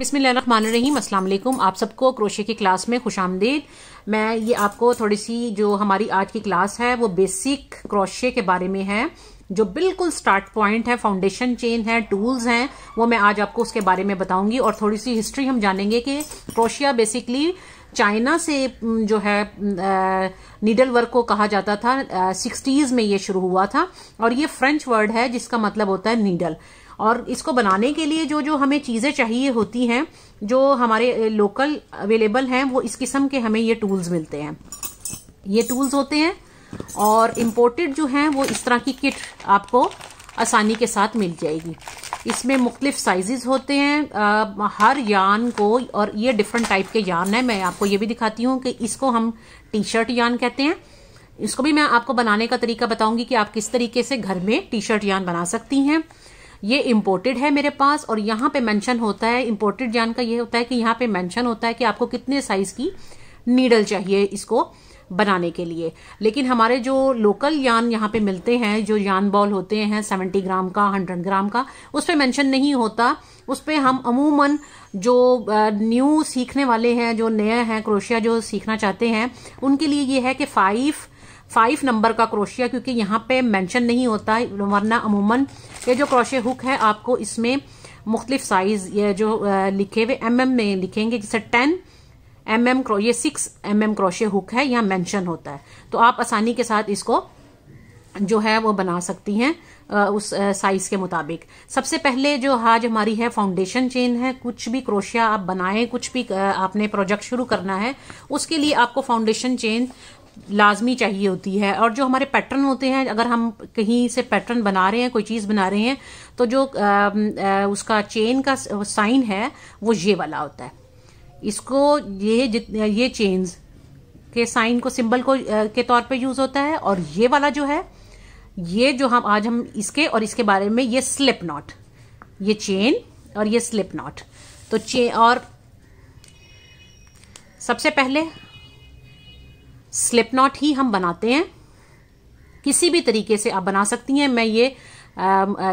बिसमीम आप सबको क्रोशे की क्लास में खुश आमदीद मैं ये आपको थोड़ी सी जो हमारी आज की क्लास है वो बेसिक क्रोशे के बारे में है जो बिल्कुल स्टार्ट पॉइंट है फाउंडेशन चेन है टूल्स हैं वो मैं आज आपको उसके बारे में बताऊंगी और थोड़ी सी हिस्ट्री हम जानेंगे कि क्रोशिया बेसिकली चाइना से जो है नीडल वर्क को कहा जाता था सिक्सटीज़ में ये शुरू हुआ था और ये फ्रेंच वर्ड है जिसका मतलब होता है नीडल और इसको बनाने के लिए जो जो हमें चीज़ें चाहिए होती हैं जो हमारे लोकल अवेलेबल हैं वो इस किस्म के हमें ये टूल्स मिलते हैं ये टूल्स होते हैं और इम्पोर्टेड जो हैं वो इस तरह की किट आपको आसानी के साथ मिल जाएगी इसमें मुख्तलिफ साइजेस होते हैं आ, हर यान को और ये डिफरेंट टाइप के यान है मैं आपको ये भी दिखाती हूँ कि इसको हम टी शर्ट यान कहते हैं इसको भी मैं आपको बनाने का तरीका बताऊंगी कि आप किस तरीके से घर में टी शर्ट यान बना सकती हैं ये इम्पोर्टेड है मेरे पास और यहाँ पे मेंशन होता है इम्पोर्टेड जान का ये होता है कि यहाँ पे मेंशन होता है कि आपको कितने साइज की नीडल चाहिए इसको बनाने के लिए लेकिन हमारे जो लोकल यान यहाँ पे मिलते हैं जो यान बॉल होते हैं सेवेंटी ग्राम का हंड्रेड ग्राम का उस पर मैंशन नहीं होता उस पर हम अमूमन जो न्यू सीखने वाले हैं जो नया है क्रोशिया जो सीखना चाहते हैं उनके लिए ये है कि फाइव फाइव नंबर का क्रोशिया क्योंकि यहाँ पे मेंशन नहीं होता है वरना अमूमन ये जो क्रोशिया हुक है आपको इसमें मुख्तलिफ साइज ये जो लिखे हुए एम एम में लिखेंगे जैसे टेन एम एम ये सिक्स एम एम क्रोशे हुक है यहाँ मेंशन होता है तो आप आसानी के साथ इसको जो है वो बना सकती हैं उस साइज के मुताबिक सबसे पहले जो आज हमारी है फाउंडेशन चेन है कुछ भी क्रोशिया आप बनाएं कुछ भी आपने प्रोजेक्ट शुरू करना है उसके लिए आपको फाउंडेशन चेन लाजमी चाहिए होती है और जो हमारे पैटर्न होते हैं अगर हम कहीं से पैटर्न बना रहे हैं कोई चीज़ बना रहे हैं तो जो आ, आ, उसका चेन का साइन है वो ये वाला होता है इसको ये ये चेन्स के साइन को सिंबल को आ, के तौर पे यूज़ होता है और ये वाला जो है ये जो हम आज हम इसके और इसके बारे में ये स्लिप नॉट ये चेन और ये स्लिप नॉट तो चे और सबसे पहले स्लिप नॉट ही हम बनाते हैं किसी भी तरीके से आप बना सकती हैं मैं ये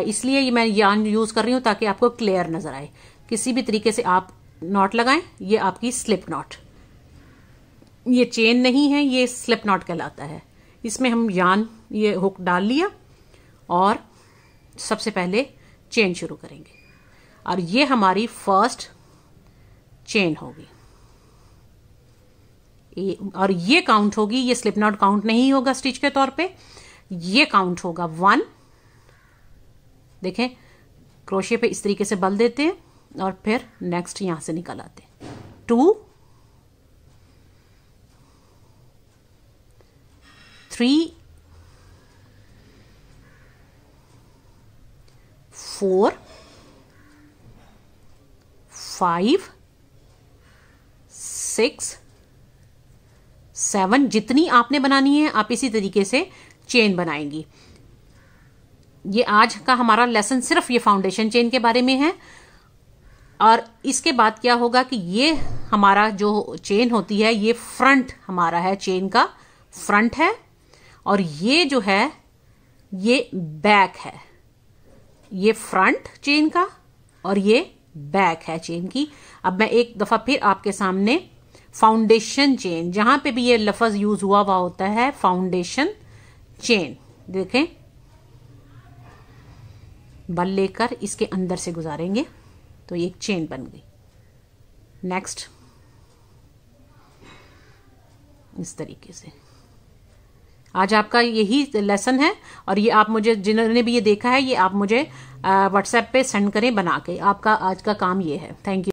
इसलिए मैं यान यूज़ कर रही हूं ताकि आपको क्लियर नज़र आए किसी भी तरीके से आप नॉट लगाएं ये आपकी स्लिप नॉट ये चेन नहीं है ये स्लिप नॉट कहलाता है इसमें हम यान ये हुक डाल लिया और सबसे पहले चेन शुरू करेंगे और ये हमारी फर्स्ट चेन होगी और ये काउंट होगी ये स्लिप नॉट काउंट नहीं होगा स्टिच के तौर पे ये काउंट होगा वन देखें क्रोशे पे इस तरीके से बल देते हैं और फिर नेक्स्ट यहां से निकल आते two three four five six seven जितनी आपने बनानी है आप इसी तरीके से चेन बनाएंगी ये आज का हमारा लेसन सिर्फ ये फाउंडेशन चेन के बारे में है और इसके बाद क्या होगा कि ये हमारा जो चेन होती है ये फ्रंट हमारा है चेन का फ्रंट है और ये जो है ये बैक है ये फ्रंट चेन का और ये बैक है चेन की अब मैं एक दफ़ा फिर आपके सामने फाउंडेशन चेन जहां पे भी ये लफज यूज हुआ हुआ होता है फाउंडेशन चेन देखें बल लेकर इसके अंदर से गुजारेंगे तो ये एक चेन बन गई नेक्स्ट इस तरीके से आज आपका यही लेसन है और ये आप मुझे जिन्होंने भी ये देखा है ये आप मुझे व्हाट्सएप पे सेंड करें बना के आपका आज का काम ये है थैंक यू